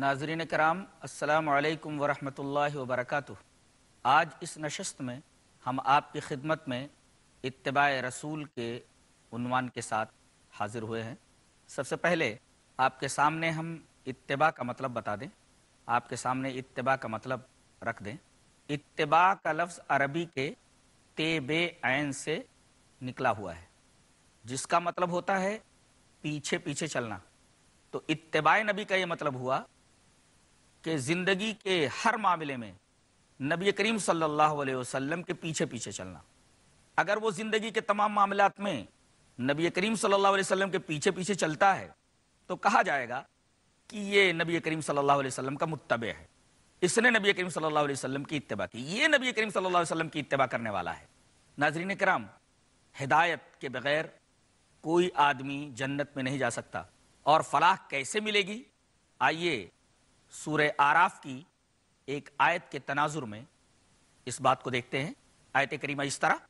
ناظرین کرام السلام علیکم ورحمۃ اللہ وبرکاتہ آج اس نشست میں ہم آپ کی خدمت میں اتباع رسول کے عنوان کے ساتھ حاضر ہوئے ہیں سب سے پہلے آپ کے سامنے ہم اتباع کا مطلب بتا دیں آپ کے سامنے اتباع کا مطلب رکھ دیں اتباع کا لفظ عربی کے تے بے عین سے نکلا ہوا ہے جس کا مطلب ہوتا ہے پیچھے پیچھے چلنا تو اتباع نبی کا یہ مطلب ہوا کہ زندگی کے ہر معاملے میں نبی کریم صلی اللہ علیہ وسلم کے پیچھے پیچھے چلنا اگر وہ زندگی کے تمام معاملات میں نبی کریم صلی اللہ علیہ وسلم کے پیچھے پیچھے چلتا ہے تو کہا جائے گا کہ یہ نبی کریم صلی اللہ علیہ وسلم کا متبع ہے اس نے نبی کریم صلی اللہ علیہ وسلم کی اتباع کی یہ نبی کریم صلی اللہ علیہ وسلم کی اتباع کرنے والا ہے ناظرین کرام ہدایت کے بغیر کوئی آدمی جنت میں نہیں جا سکتا اور فلاح کیسے ملے گی آئیے سورہ آراف کی ایک آیت کے تناظر میں اس بات کو دیکھتے ہیں آیت کریمہ اس طرح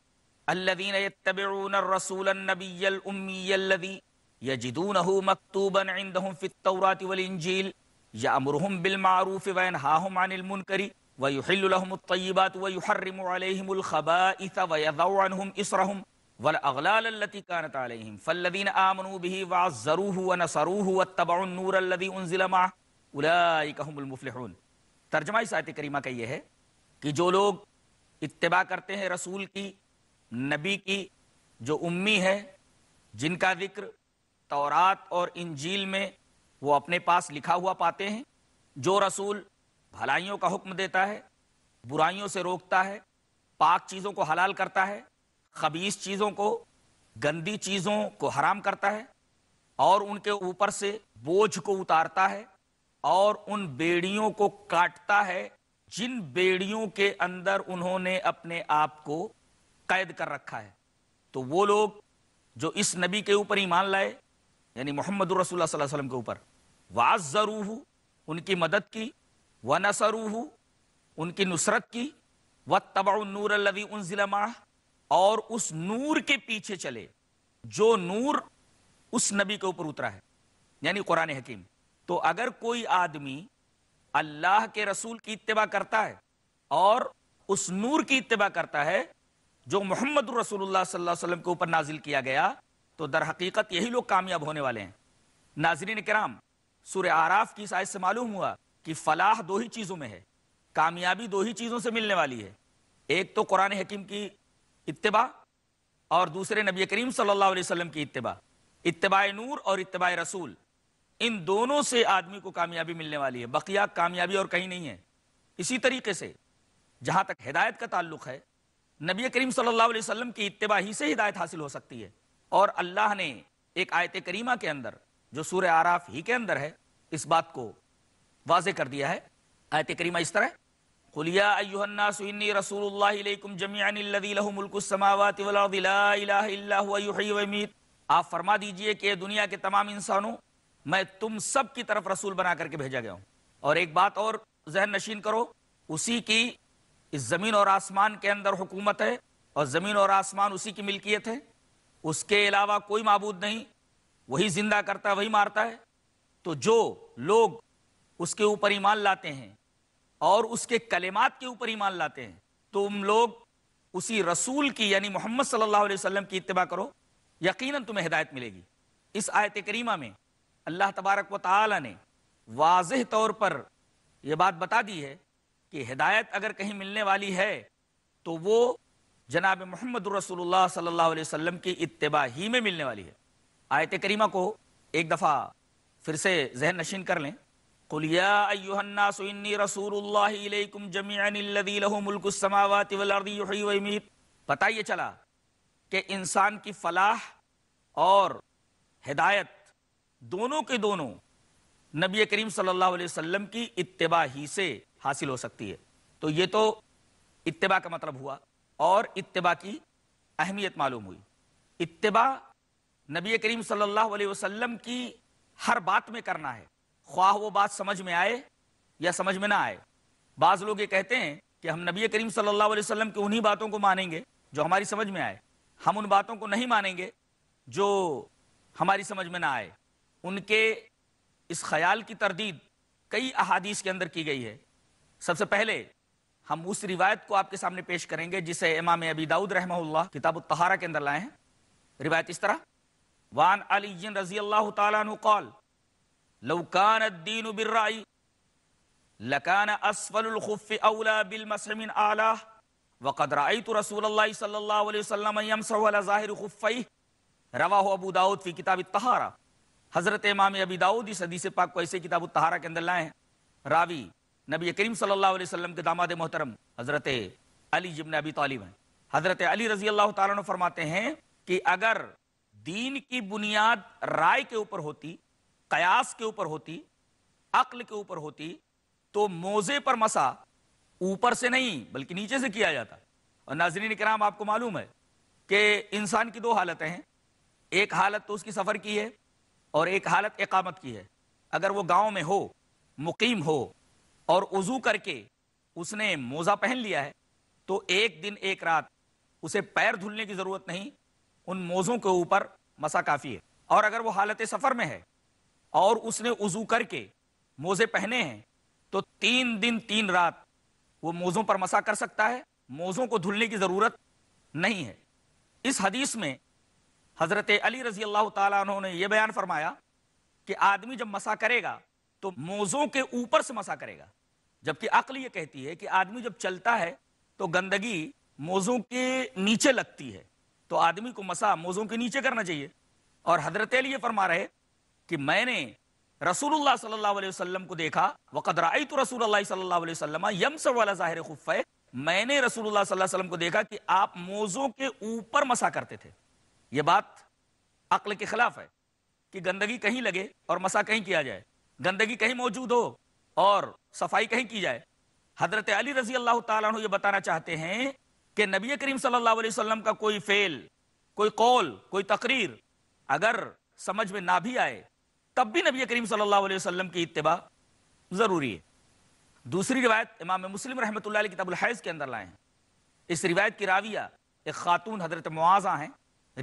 الذين يتبعون الرسول النبي الامي الذي يجدونه مكتوبا عندهم في التوراة والانجيل يأمرهم بالمعروف وينهاهم عن المنكر ويحل لهم الطيبات ويحرم عليهم الخبائث ويضع عنهم اسرهم والاغلال التي كانت عليهم فالذين آمنوا به وعزروه ونصروه واتبعوا النور الذي انزل معه الائی المفل ترجمہ اس آیت کریمہ کا یہ ہے کہ جو لوگ اتباع کرتے ہیں رسول کی نبی کی جو امی ہے جن کا ذکر تورات اور انجیل میں وہ اپنے پاس لکھا ہوا پاتے ہیں جو رسول بھلائیوں کا حکم دیتا ہے برائیوں سے روکتا ہے پاک چیزوں کو حلال کرتا ہے خبیص چیزوں کو گندی چیزوں کو حرام کرتا ہے اور ان کے اوپر سے بوجھ کو اتارتا ہے اور ان بیڑیوں کو کاٹتا ہے جن بیڑیوں کے اندر انہوں نے اپنے آپ کو قید کر رکھا ہے تو وہ لوگ جو اس نبی کے اوپر ایمان لائے یعنی محمد رسول اللہ صلی اللہ علیہ وسلم کے اوپر واض ضرور ان کی مدد کی و نثروہ ان کی نصرت کی و تبا نور الوی ان ضلع اور اس نور کے پیچھے چلے جو نور اس نبی کے اوپر اترا ہے یعنی قرآن حکیم تو اگر کوئی آدمی اللہ کے رسول کی اتباع کرتا ہے اور اس نور کی اتباع کرتا ہے جو محمد رسول اللہ صلی اللہ علیہ وسلم کے اوپر نازل کیا گیا تو در حقیقت یہی لوگ کامیاب ہونے والے ہیں ناظرین کرام سور آراف کی سائز سے معلوم ہوا کہ فلاح دو ہی چیزوں میں ہے کامیابی دو ہی چیزوں سے ملنے والی ہے ایک تو قرآن حکیم کی اتباع اور دوسرے نبی کریم صلی اللہ علیہ وسلم کی اتباع اتباع نور اور اتباع رسول ان دونوں سے آدمی کو کامیابی ملنے والی ہے بقیہ کامیابی اور کہیں نہیں ہے اسی طریقے سے جہاں تک ہدایت کا تعلق ہے نبی کریم صلی اللہ علیہ وسلم کی ہی سے ہدایت حاصل ہو سکتی ہے اور اللہ نے ایک آیت کریمہ کے اندر جو سور آراف ہی کے اندر ہے اس بات کو واضح کر دیا ہے آیت کریمہ اس طرح إِلَّا هُوَ رسول اللہ آپ فرما دیجئے کہ دنیا کے تمام انسانوں میں تم سب کی طرف رسول بنا کر کے بھیجا گیا ہوں اور ایک بات اور ذہن نشین کرو اسی کی اس زمین اور آسمان کے اندر حکومت ہے اور زمین اور آسمان اسی کی ملکیت ہے اس کے علاوہ کوئی معبود نہیں وہی زندہ کرتا ہے وہی مارتا ہے تو جو لوگ اس کے اوپر ایمان لاتے ہیں اور اس کے کلمات کے اوپر ایمان لاتے ہیں تم لوگ اسی رسول کی یعنی محمد صلی اللہ علیہ وسلم کی اتباع کرو یقیناً تمہیں ہدایت ملے گی اس آیت کریمہ میں اللہ تبارک و تعالی نے واضح طور پر یہ بات بتا دی ہے کہ ہدایت اگر کہیں ملنے والی ہے تو وہ جناب محمد رسول اللہ صلی اللہ علیہ وسلم کی اتباع ہی میں ملنے والی ہے آیت کریمہ کو ایک دفعہ پھر سے ذہن نشین کر لیں پتا یہ چلا کہ انسان کی فلاح اور ہدایت دونوں کے دونوں نبی کریم صلی اللہ علیہ وسلم کی اتباع ہی سے حاصل ہو سکتی ہے تو یہ تو اتباع کا مطلب ہوا اور اتباع کی اہمیت معلوم ہوئی اتباع نبی کریم صلی اللہ علیہ وسلم کی ہر بات میں کرنا ہے خواہ وہ بات سمجھ میں آئے یا سمجھ میں نہ آئے بعض لوگ یہ کہتے ہیں کہ ہم نبی کریم صلی اللہ علیہ وسلم کی انہی باتوں کو مانیں گے جو ہماری سمجھ میں آئے ہم ان باتوں کو نہیں مانیں گے جو ہماری سمجھ میں نہ آئے ان کے اس خیال کی تردید کئی احادیث کے اندر کی گئی ہے سب سے پہلے ہم اس روایت کو آپ کے سامنے پیش کریں گے جسے امام ابی داود رحمہ اللہ کتاب التحارہ کے اندر لائے ہیں روایت اس طرح وان علی جن رضی اللہ تعالیٰ عنہ قال لو کان الدین بالرائی لکان اسفل الخف اولا بالمسح من آلہ وقد رأیت رسول اللہ صلی اللہ علیہ وسلم یمسح علی ظاہر خفیہ رواہ ابو داود فی کتاب التحارہ حضرت امام ابی داؤد اس حدیث پاک کو ایسے کتاب الطہارہ کے اندر لائے ہیں راوی نبی کریم صلی اللہ علیہ وسلم کے داماد محترم حضرت علی جبن ابی طالب ہیں حضرت علی رضی اللہ تعالیٰ نے فرماتے ہیں کہ اگر دین کی بنیاد رائے کے اوپر ہوتی قیاس کے اوپر ہوتی عقل کے اوپر ہوتی تو موزے پر مسا اوپر سے نہیں بلکہ نیچے سے کیا جاتا اور ناظرین کرام آپ کو معلوم ہے کہ انسان کی دو حالتیں ہیں ایک حالت تو اس کی سفر کی ہے اور ایک حالت اقامت کی ہے اگر وہ گاؤں میں ہو مقیم ہو اور وضو کر کے اس نے موزہ پہن لیا ہے تو ایک دن ایک رات اسے پیر دھلنے کی ضرورت نہیں ان موزوں کے اوپر مسا کافی ہے اور اگر وہ حالت سفر میں ہے اور اس نے وضو کر کے موزے پہنے ہیں تو تین دن تین رات وہ موزوں پر مسا کر سکتا ہے موزوں کو دھلنے کی ضرورت نہیں ہے اس حدیث میں حضرت علی رضی اللہ تعالیٰ عنہ نے یہ بیان فرمایا کہ آدمی جب مسا کرے گا تو موزوں کے اوپر سے مسا کرے گا جبکہ عقل یہ کہتی ہے کہ آدمی جب چلتا ہے تو گندگی موزوں کے نیچے لگتی ہے تو آدمی کو مسا موزوں کے نیچے کرنا چاہیے اور حضرت علی یہ فرما رہے کہ میں نے رسول اللہ صلی اللہ علیہ وسلم کو دیکھا وقد قدر آئی تو رسول اللہ صلی اللہ علیہ وسلم یمس والا ظاہر خف میں نے رسول اللہ صلی اللہ علیہ وسلم کو دیکھا کہ آپ موزوں کے اوپر مسا کرتے تھے یہ بات عقل کے خلاف ہے کہ گندگی کہیں لگے اور مسا کہیں کیا جائے گندگی کہیں موجود ہو اور صفائی کہیں کی جائے حضرت علی رضی اللہ تعالیٰ عنہ یہ بتانا چاہتے ہیں کہ نبی کریم صلی اللہ علیہ وسلم کا کوئی فعل کوئی قول کوئی تقریر اگر سمجھ میں نہ بھی آئے تب بھی نبی کریم صلی اللہ علیہ وسلم کی اتباع ضروری ہے دوسری روایت امام مسلم رحمۃ اللہ علیہ کتاب الحیض کے اندر لائے ہیں اس روایت کی راویہ ایک خاتون حضرت معاذہ ہیں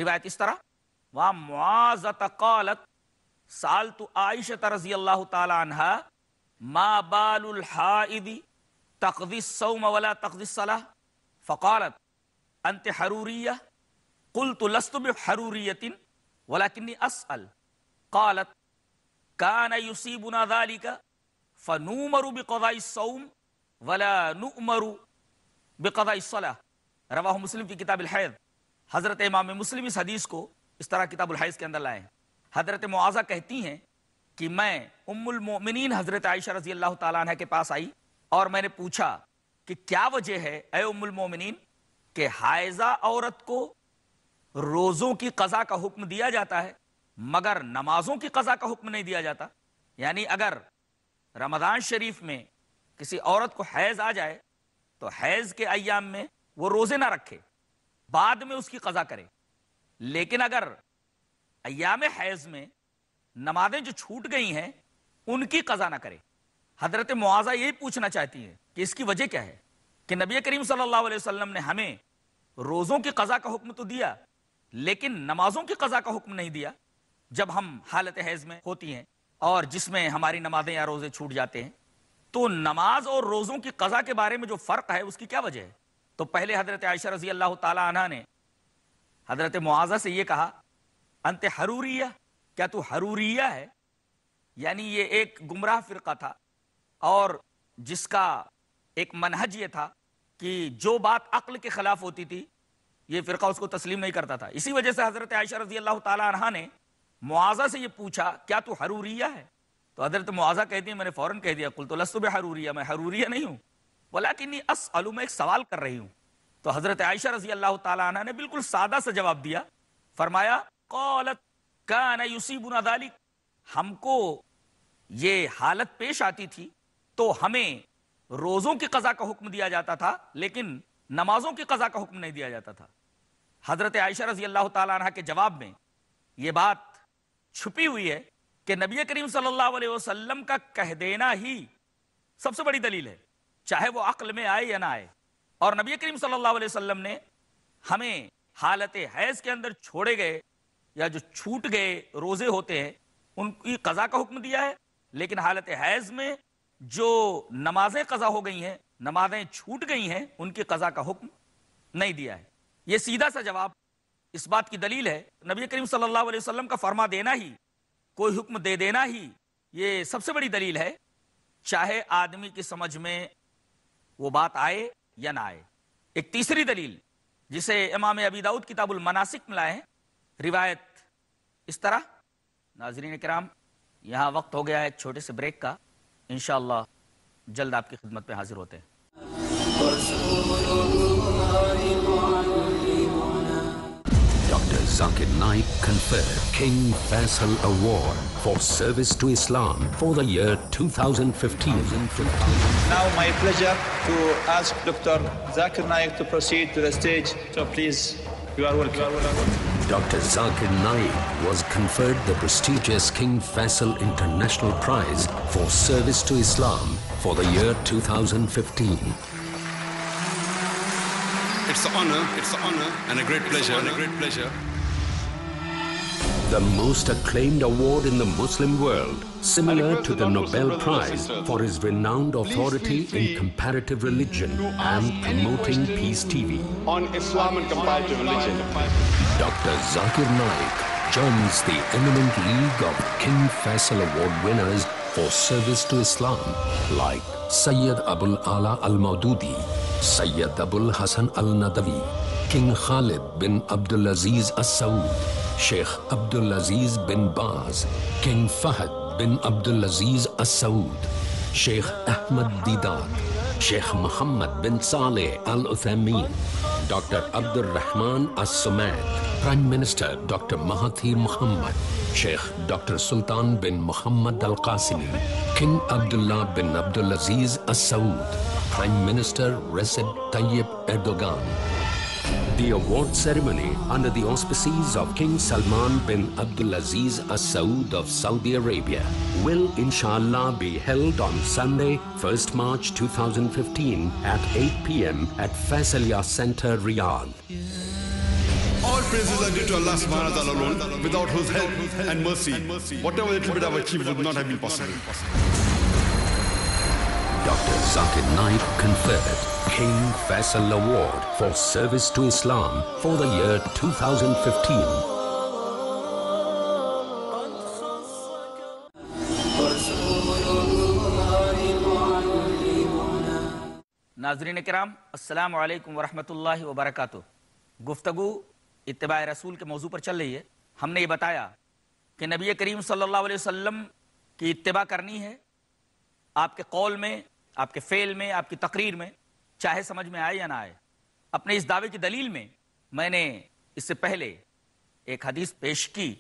रिवायत इस तरह वहां मुआजत कालत साल तो आयशत रजी अल्लाह तहा मा बालहादी तकदिस सौम वला तकदिसला फ़कालत अंत हरूरिया कुल तो लस्तुब हरूरियतिन वला किन्नी असल कालत कान युसीबुना दालिका फ़नूमरु बेकदाई सौम वला नुमरु बेकदाई सला रवा मुस्लिम की किताब हैद حضرت امام مسلم اس حدیث کو اس طرح کتاب الحیض کے اندر لائے حضرت معاذہ کہتی ہیں کہ میں ام المومنین حضرت عائشہ رضی اللہ تعالیٰ عنہ کے پاس آئی اور میں نے پوچھا کہ کیا وجہ ہے اے ام المومنین کہ حائزہ عورت کو روزوں کی قضا کا حکم دیا جاتا ہے مگر نمازوں کی قضا کا حکم نہیں دیا جاتا یعنی اگر رمضان شریف میں کسی عورت کو حیض آ جائے تو حیض کے ایام میں وہ روزے نہ رکھے بعد میں اس کی قضا کرے لیکن اگر ایام حیض میں نمازیں جو چھوٹ گئی ہیں ان کی قضا نہ کرے حضرت معاذہ یہی پوچھنا چاہتی ہیں کہ اس کی وجہ کیا ہے کہ نبی کریم صلی اللہ علیہ وسلم نے ہمیں روزوں کی قضا کا حکم تو دیا لیکن نمازوں کی قضا کا حکم نہیں دیا جب ہم حالت حیض میں ہوتی ہیں اور جس میں ہماری نمازیں یا روزے چھوٹ جاتے ہیں تو نماز اور روزوں کی قضا کے بارے میں جو فرق ہے اس کی کیا وجہ ہے تو پہلے حضرت عائشہ رضی اللہ تعالی عنہ نے حضرت معاذہ سے یہ کہا انت حروریہ کیا تو حروریہ ہے یعنی یہ ایک گمراہ فرقہ تھا اور جس کا ایک منہج یہ تھا کہ جو بات عقل کے خلاف ہوتی تھی یہ فرقہ اس کو تسلیم نہیں کرتا تھا اسی وجہ سے حضرت عائشہ رضی اللہ تعالیٰ عنہ نے معاذہ سے یہ پوچھا کیا تو حروریہ ہے تو حضرت معاذہ کہتی ہے میں نے فوراً کہہ دیا کل تو بے حروریہ میں حروریہ نہیں ہوں میں ایک سوال کر رہی ہوں تو حضرت عائشہ رضی اللہ تعالیٰ عنہ نے بالکل سادہ سے جواب دیا فرمایا ہم کو یہ حالت پیش آتی تھی تو ہمیں روزوں کی قضا کا حکم دیا جاتا تھا لیکن نمازوں کی قضا کا حکم نہیں دیا جاتا تھا حضرت عائشہ رضی اللہ تعالیٰ عنہ کے جواب میں یہ بات چھپی ہوئی ہے کہ نبی کریم صلی اللہ علیہ وسلم کا کہہ دینا ہی سب سے بڑی دلیل ہے چاہے وہ عقل میں آئے یا نہ آئے اور نبی کریم صلی اللہ علیہ وسلم نے ہمیں حالت حیض کے اندر چھوڑے گئے یا جو چھوٹ گئے روزے ہوتے ہیں ان کی قضا کا حکم دیا ہے لیکن حالت حیض میں جو نمازیں قضا ہو گئی ہیں نمازیں چھوٹ گئی ہیں ان کی قضا کا حکم نہیں دیا ہے یہ سیدھا سا جواب اس بات کی دلیل ہے نبی کریم صلی اللہ علیہ وسلم کا فرما دینا ہی کوئی حکم دے دینا ہی یہ سب سے بڑی دلیل ہے چاہے آدمی کی سمجھ میں وہ بات آئے یا نہ آئے ایک تیسری دلیل جسے امام ابی داؤد کتاب المناسک میں لائے ہیں روایت اس طرح ناظرین کرام یہاں وقت ہو گیا ہے ایک چھوٹے سے بریک کا انشاءاللہ جلد آپ کی خدمت پہ حاضر ہوتے ہیں Zakir Naik conferred King Faisal Award for service to Islam for the year 2015. Now my pleasure to ask Dr. Zakir Naik to proceed to the stage. So please, you are welcome. Dr. Zakir Naik was conferred the prestigious King Faisal International Prize for service to Islam for the year 2015. It's an honor, it's an honor, and a great pleasure, and a great pleasure the most acclaimed award in the Muslim world, similar to the Nobel Prize for his renowned authority in comparative religion and promoting peace TV. On Islam and comparative religion. Dr. Zakir Naik joins the eminent league of King Faisal Award winners for service to Islam, like Sayyid Abul Ala al-Maududi, Sayyid Abul Hasan al-Nadawi, King Khalid bin Abdulaziz al-Saud, شيخ عبد العزيز بن باز king Fahad بن عبد العزيز السعود شيخ أحمد ديدار شيخ محمد بن صالح الأثامين Dr. Abdul Rahman As-Samad, Prime Minister Dr. Mahathir Muhammad, Sheikh Dr. Sultan bin Muhammad Al-Qasimi, King Abdullah bin Abdulaziz Al-Saud, Prime Minister Recep Tayyip Erdogan, the award ceremony under the auspices of King Salman bin Abdulaziz Al Saud of Saudi Arabia will inshallah be held on Sunday 1st March 2015 at 8 p.m. at Faisalia Center, Riyadh. All praises are due to Allah subhanahu wa ta'ala alone, without whose help and mercy, whatever little bit I've achieved would not have been possible. Dr. Zakir Naik conferred King Faisal Award for for Service to Islam the year 2015. ناظرین کرام السلام علیکم ورحمۃ اللہ وبرکاتہ گفتگو اتباع رسول کے موضوع پر چل رہی ہے ہم نے یہ بتایا کہ نبی کریم صلی اللہ علیہ وسلم کی اتباع کرنی ہے آپ کے قول میں آپ کے فعل میں آپ کی تقریر میں چاہے سمجھ میں آئے یا نہ آئے اپنے اس دعوے کی دلیل میں میں نے اس سے پہلے ایک حدیث پیش کی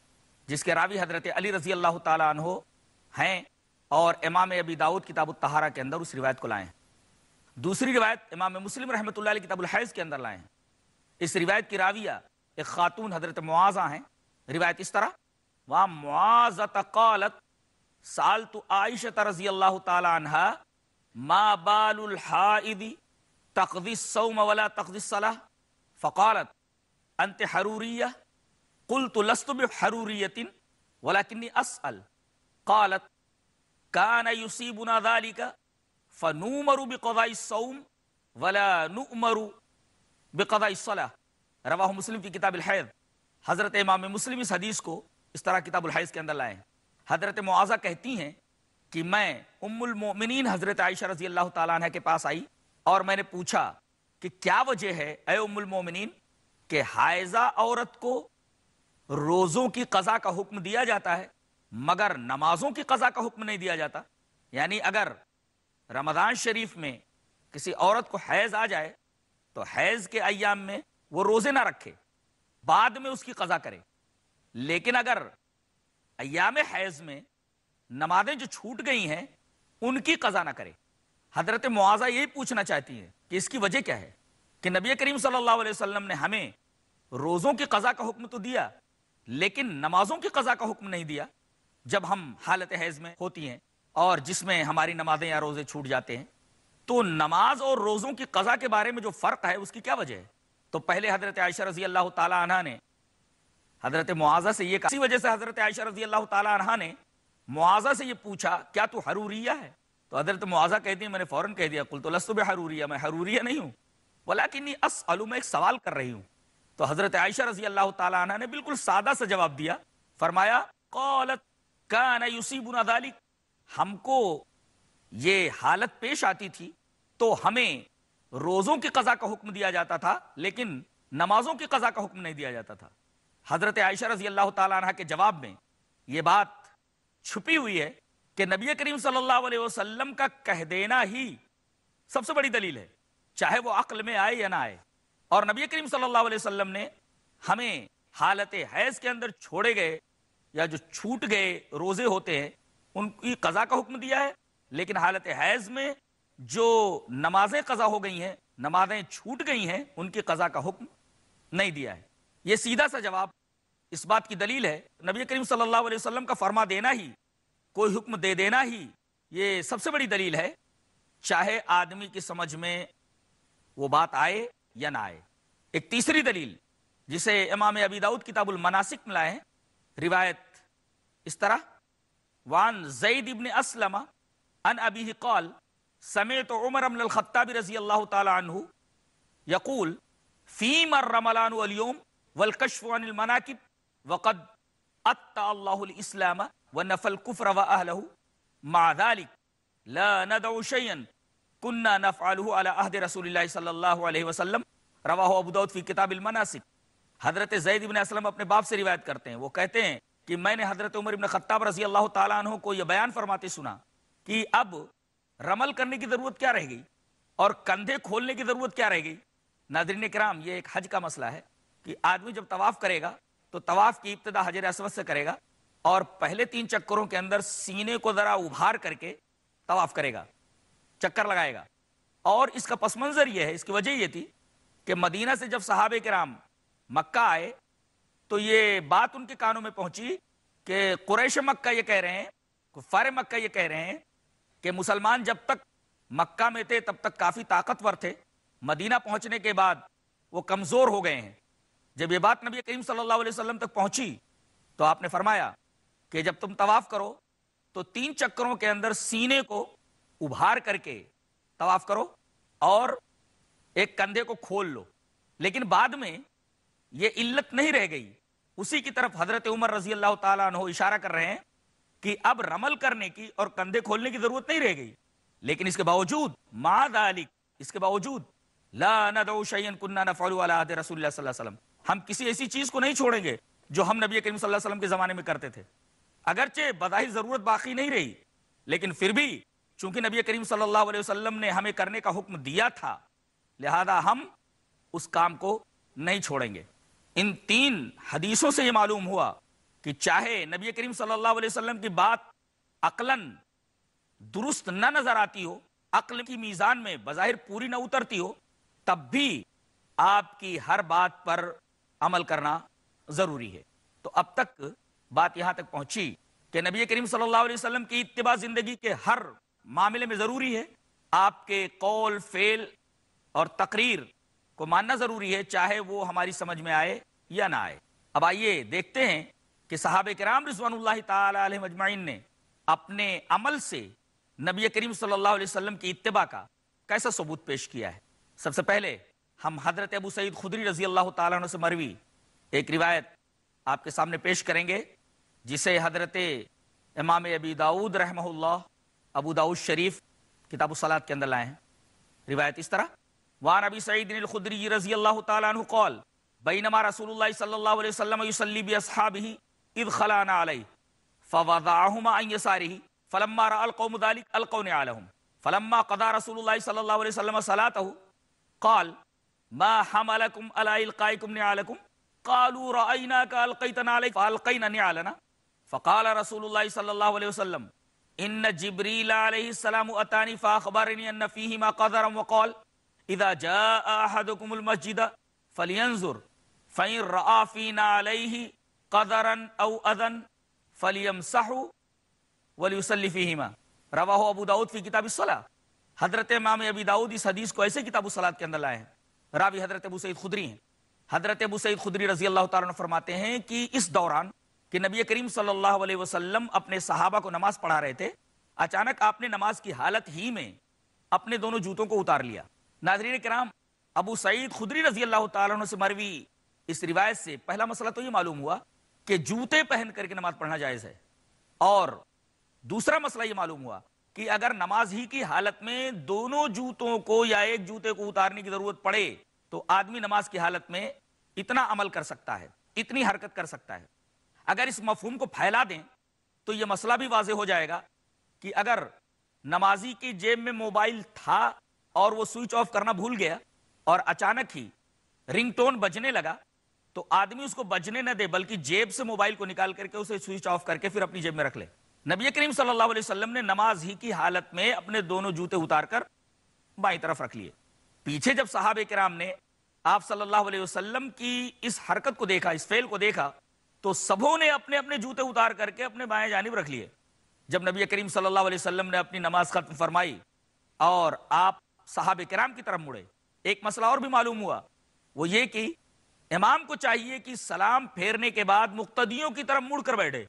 جس کے راوی حضرت علی رضی اللہ تعالیٰ عنہ ہیں اور امام ابی داود کتاب التحارہ کے اندر اس روایت کو لائے ہیں دوسری روایت امام مسلم رحمۃ اللہ علیہ کتاب الحیض کے اندر لائے ہیں اس روایت کی راویہ ایک خاتون حضرت معاذہ ہیں روایت اس طرح وہاں تقالت سال تو عائشہ رضی اللہ تعالیٰ ولا تقضی تقدل فقالت انت حروریہ قلت لست بروری تن اسأل قالت کان نیب ذالک فنومر بقضاء السوم ولا نؤمر بقضاء الصلاة رواہ مسلم کی کتاب الحیض حضرت امام مسلم اس حدیث کو اس طرح کتاب الحیض کے اندر لائیں حضرت معاذہ کہتی ہیں کہ میں ام المؤمنین حضرت عائشہ رضی اللہ تعالیٰ عنہ کے پاس آئی اور میں نے پوچھا کہ کیا وجہ ہے اے ام المومنین کہ حائزہ عورت کو روزوں کی قضا کا حکم دیا جاتا ہے مگر نمازوں کی قضا کا حکم نہیں دیا جاتا یعنی اگر رمضان شریف میں کسی عورت کو حیض آ جائے تو حیض کے ایام میں وہ روزے نہ رکھے بعد میں اس کی قضا کرے لیکن اگر ایام حیض میں نمازیں جو چھوٹ گئی ہیں ان کی قضا نہ کرے حضرت معاذہ یہی پوچھنا چاہتی ہے کہ اس کی وجہ کیا ہے کہ نبی کریم صلی اللہ علیہ وسلم نے ہمیں روزوں کی قضا کا حکم تو دیا لیکن نمازوں کی قضا کا حکم نہیں دیا جب ہم حالت حیض میں ہوتی ہیں اور جس میں ہماری نمازیں یا روزے چھوٹ جاتے ہیں تو نماز اور روزوں کی قضا کے بارے میں جو فرق ہے اس کی کیا وجہ ہے تو پہلے حضرت عائشہ رضی اللہ تعالیٰ عنہ نے حضرت معاذہ سے یہ کسی وجہ سے حضرت عائشہ رضی اللہ تعالیٰ عنہ نے معاذہ سے یہ پوچھا کیا تو حروریہ ہے حضرت معاذہ کہتی میں نے کہہ دیا تو کہ حروریہ میں حروریہ نہیں ہوں میں ایک سوال کر رہی ہوں تو حضرت عائشہ رضی اللہ تعالیٰ عنہ نے بالکل سادہ سا جواب دیا فرمایا قولت ذالک ہم کو یہ حالت پیش آتی تھی تو ہمیں روزوں کی قضا کا حکم دیا جاتا تھا لیکن نمازوں کی قضا کا حکم نہیں دیا جاتا تھا حضرت عائشہ رضی اللہ تعالیٰ عنہ کے جواب میں یہ بات چھپی ہوئی ہے کہ نبی کریم صلی اللہ علیہ وسلم کا کہہ دینا ہی سب سے بڑی دلیل ہے چاہے وہ عقل میں آئے یا نہ آئے اور نبی کریم صلی اللہ علیہ وسلم نے ہمیں حالت حیض کے اندر چھوڑے گئے یا جو چھوٹ گئے روزے ہوتے ہیں ان کی قضا کا حکم دیا ہے لیکن حالت حیض میں جو نمازیں قضا ہو گئی ہیں نمازیں چھوٹ گئی ہیں ان کی قضا کا حکم نہیں دیا ہے یہ سیدھا سا جواب اس بات کی دلیل ہے نبی کریم صلی اللہ علیہ وسلم کا فرما دینا ہی کوئی حکم دے دینا ہی یہ سب سے بڑی دلیل ہے چاہے آدمی کی سمجھ میں وہ بات آئے یا نہ آئے ایک تیسری دلیل جسے امام ابی داؤد کتاب المناسک میں لائے روایت اس طرح وان زید ابن اسلم ان ابی قال سمیت عمر ابن الخطاب رضی اللہ تعالی عنہ یقول فیم المناکب وقد اتا اللہ الاسلام ونفل کفر و اہلہ مع ذالک لا ندعو شیئن کننا نفعلہ علی اہد رسول اللہ صلی اللہ علیہ وسلم رواہ ابو دعوت فی کتاب المناسک حضرت زید بن اسلم اپنے باپ سے روایت کرتے ہیں وہ کہتے ہیں کہ میں نے حضرت عمر بن خطاب رضی اللہ تعالیٰ عنہ کو یہ بیان فرماتے سنا کہ اب رمل کرنے کی ضرورت کیا رہ گئی اور کندھے کھولنے کی ضرورت کیا رہ گئی ناظرین کرام یہ ایک حج کا مسئلہ ہے کہ آدمی جب طواف کرے گا تو طواف کی ابتدا حجر اسود سے کرے گا اور پہلے تین چکروں کے اندر سینے کو ذرا ابھار کر کے طواف کرے گا چکر لگائے گا اور اس کا پس منظر یہ ہے اس کی وجہ یہ تھی کہ مدینہ سے جب صحاب کرام مکہ آئے تو یہ بات ان کے کانوں میں پہنچی کہ قریش مکہ یہ کہہ رہے ہیں کفار مکہ یہ کہہ رہے ہیں کہ مسلمان جب تک مکہ میں تھے تب تک کافی طاقتور تھے مدینہ پہنچنے کے بعد وہ کمزور ہو گئے ہیں جب یہ بات نبی کریم صلی اللہ علیہ وسلم تک پہنچی تو آپ نے فرمایا کہ جب تم طواف کرو تو تین چکروں کے اندر سینے کو ابھار کر کے طواف کرو اور ایک کندھے کو کھول لو لیکن بعد میں یہ علت نہیں رہ گئی اسی کی طرف حضرت عمر رضی اللہ تعالیٰ عنہ اشارہ کر رہے ہیں کہ اب رمل کرنے کی اور کندھے کھولنے کی ضرورت نہیں رہ گئی لیکن اس کے باوجود معذالک اس کے باوجود لا ندعو صلی اللہ علیہ رسول کسی ایسی چیز کو نہیں چھوڑیں گے جو ہم نبی کریم صلی اللہ علیہ وسلم کے زمانے میں کرتے تھے اگرچہ بظاہر ضرورت باقی نہیں رہی لیکن پھر بھی چونکہ نبی کریم صلی اللہ علیہ وسلم نے ہمیں کرنے کا حکم دیا تھا لہذا ہم اس کام کو نہیں چھوڑیں گے ان تین حدیثوں سے یہ معلوم ہوا کہ چاہے نبی کریم صلی اللہ علیہ وسلم کی بات عقلاً درست نہ نظر آتی ہو عقل کی میزان میں بظاہر پوری نہ اترتی ہو تب بھی آپ کی ہر بات پر عمل کرنا ضروری ہے تو اب تک بات یہاں تک پہنچی کہ نبی کریم صلی اللہ علیہ وسلم کی اتباع زندگی کے ہر معاملے میں ضروری ہے آپ کے قول فعل اور تقریر کو ماننا ضروری ہے چاہے وہ ہماری سمجھ میں آئے یا نہ آئے اب آئیے دیکھتے ہیں کہ صحابہ کرام رضوان اللہ تعالی علیہ مجمعین نے اپنے عمل سے نبی کریم صلی اللہ علیہ وسلم کی اتباع کا کیسا ثبوت پیش کیا ہے سب سے پہلے ہم حضرت ابو سعید خدری رضی اللہ تعالیٰ عنہ سے مروی ایک روایت آپ کے سامنے پیش کریں گے جسے حضرت امام ابی داود رحمہ اللہ ابو داود شریف کتاب و کے اندر لائے ہیں روایت اس طرح وان ابی سعید الخدری رضی اللہ تعالیٰ عنہ قول بینما رسول اللہ صلی اللہ علیہ وسلم یسلی بی اصحابہی اذ خلانا علیہ فوضعہما ان یساریہی فلما رأى القوم ذلك القون علیہم فلما قضا رسول اللہ صلی اللہ علیہ وسلم صلاتہو قال ما حملكم على إلقائكم نعالكم قالوا رأيناك ألقيتنا عليك فألقينا نعالنا فقال رسول الله صلى الله عليه وسلم إن جبريل عليه السلام أتاني فأخبرني أن فيهما قدرا وقال إذا جاء أحدكم المسجد فلينظر فإن رأى فينا عليه قدرا أو أذن فليمسحوا وليصلي فيهما رواه أبو داود في كتاب الصلاة حضرت امام ابی داود اس حدیث کو ایسے کتاب الصلاۃ کے اندر لائے ہیں راوی حضرت ابو سعید خدری ہیں حضرت ابو سعید خدری رضی اللہ تعالیٰ عنہ فرماتے ہیں کہ نبی کریم صلی اللہ علیہ وسلم اپنے صحابہ کو نماز پڑھا رہے تھے اچانک آپ نے نماز کی حالت ہی میں اپنے دونوں جوتوں کو اتار لیا ناظرین کرام ابو سعید خدری رضی اللہ تعالیٰ سے مروی اس روایت سے پہلا مسئلہ تو یہ معلوم ہوا کہ جوتے پہن کر کے نماز پڑھنا جائز ہے اور دوسرا مسئلہ یہ معلوم ہوا کہ اگر نماز ہی کی حالت میں دونوں جوتوں کو یا ایک جوتے کو اتارنے کی ضرورت پڑے تو آدمی نماز کی حالت میں اتنا عمل کر سکتا ہے اتنی حرکت کر سکتا ہے اگر اس مفہوم کو پھیلا دیں تو یہ مسئلہ بھی واضح ہو جائے گا کہ اگر نمازی کی جیب میں موبائل تھا اور وہ سوئچ آف کرنا بھول گیا اور اچانک ہی رنگ ٹون بجنے لگا تو آدمی اس کو بجنے نہ دے بلکہ جیب سے موبائل کو نکال کر کے اسے سوئچ آف کر کے پھر اپنی جیب میں رکھ لے نبی کریم صلی اللہ علیہ وسلم نے نماز ہی کی حالت میں اپنے دونوں جوتے اتار کر بائیں طرف رکھ لیے پیچھے جب صحابہ کرام نے آپ صلی اللہ علیہ وسلم کی اس حرکت کو دیکھا اس فعل کو دیکھا تو سبوں نے اپنے اپنے جوتے اتار کر کے اپنے بائیں جانب رکھ لیے جب نبی کریم صلی اللہ علیہ وسلم نے اپنی نماز ختم فرمائی اور آپ صحابہ کرام کی طرف مڑے ایک مسئلہ اور بھی معلوم ہوا وہ یہ کہ امام کو چاہیے کہ سلام پھیرنے کے بعد مقتدیوں کی طرف مڑ کر بیٹھے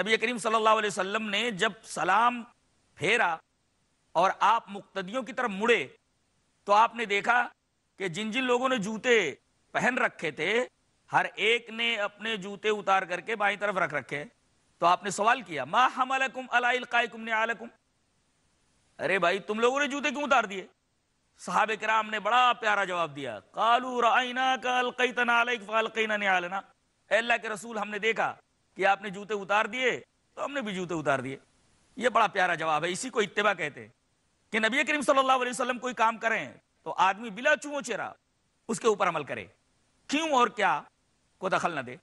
نبی کریم صلی اللہ علیہ وسلم نے جب سلام پھیرا اور آپ مقتدیوں کی طرف مڑے تو آپ نے دیکھا کہ جن جن لوگوں نے جوتے پہن رکھے تھے ہر ایک نے اپنے جوتے اتار کر کے بائیں طرف رکھ رکھے تو آپ نے سوال کیا ما القائکم علیکم ارے بھائی تم لوگوں نے جوتے کیوں اتار دیے صحاب کرام نے بڑا پیارا جواب دیا قالو رائنا کا القیتنا علیک فالقینا اے اللہ کے رسول ہم نے دیکھا کہ آپ نے جوتے اتار دیے تو ہم نے بھی جوتے اتار دیے یہ بڑا پیارا جواب ہے اسی کو اتباع کہتے ہیں کہ نبی کریم صلی اللہ علیہ وسلم کوئی کام کریں تو آدمی بلا چو چرا اس کے اوپر عمل کرے کیوں اور کیا کو دخل نہ دے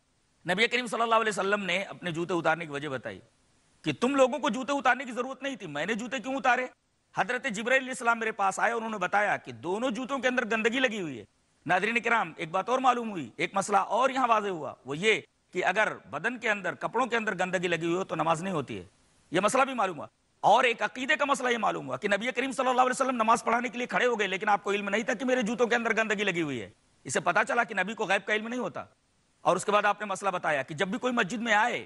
نبی کریم صلی اللہ علیہ وسلم نے اپنے جوتے اتارنے کی وجہ بتائی کہ تم لوگوں کو جوتے اتارنے کی ضرورت نہیں تھی میں نے جوتے کیوں اتارے حضرت جبر علیہ السلام میرے پاس آئے انہوں نے بتایا کہ دونوں جوتوں کے اندر گندگی لگی ہوئی ہے ناظرین کرام ایک بات اور معلوم ہوئی ایک مسئلہ اور یہاں واضح ہوا وہ یہ کہ اگر بدن کے اندر کپڑوں کے اندر گندگی لگی ہوئی ہو تو نماز نہیں ہوتی ہے یہ مسئلہ بھی معلوم ہوا اور ایک عقیدے کا مسئلہ یہ معلوم ہوا کہ نبی کریم صلی اللہ علیہ وسلم نماز پڑھانے کے لیے کھڑے ہو گئے لیکن آپ کو علم نہیں تھا کہ میرے جوتوں کے اندر گندگی لگی ہوئی ہے اسے پتا چلا کہ نبی کو غیب کا علم نہیں ہوتا اور اس کے بعد آپ نے مسئلہ بتایا کہ جب بھی کوئی مسجد میں آئے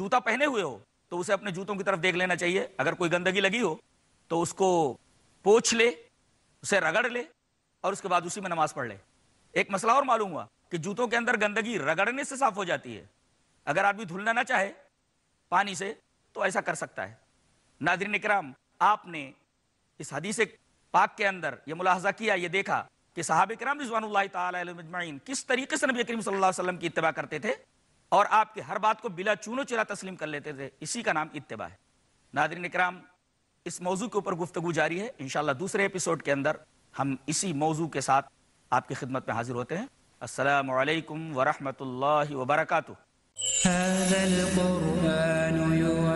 جوتا پہنے ہوئے ہو تو اسے اپنے جوتوں کی طرف دیکھ لینا چاہیے اگر کوئی گندگی لگی ہو تو اس کو پوچھ لے اسے رگڑ لے اور اس کے بعد اسی میں نماز پڑھ لے ایک مسئلہ اور معلوم ہوا کہ جوتوں کے اندر گندگی رگڑنے سے صاف ہو جاتی ہے اگر آدمی دھلنا نہ چاہے پانی سے تو ایسا کر سکتا ہے ناظرین اکرام آپ نے اس حدیث پاک کے اندر یہ ملاحظہ کیا یہ دیکھا کہ صحابہ کرام رضوان اللہ تعالیٰ علیہ مجمعین کس طریقے سے نبی کریم صلی اللہ علیہ وسلم کی اتباع کرتے تھے اور آپ کے ہر بات کو بلا چونو چلا تسلیم کر لیتے تھے اسی کا نام اتباع ہے ناظرین اکرام اس موضوع کے اوپر گفتگو جاری ہے انشاءاللہ دوسرے اپیسوڈ کے اندر ہم اسی موضوع کے ساتھ آپ کی خدمت میں حاضر ہوتے ہیں السلام عليكم ورحمة الله وبركاته هذا القرآن يوحى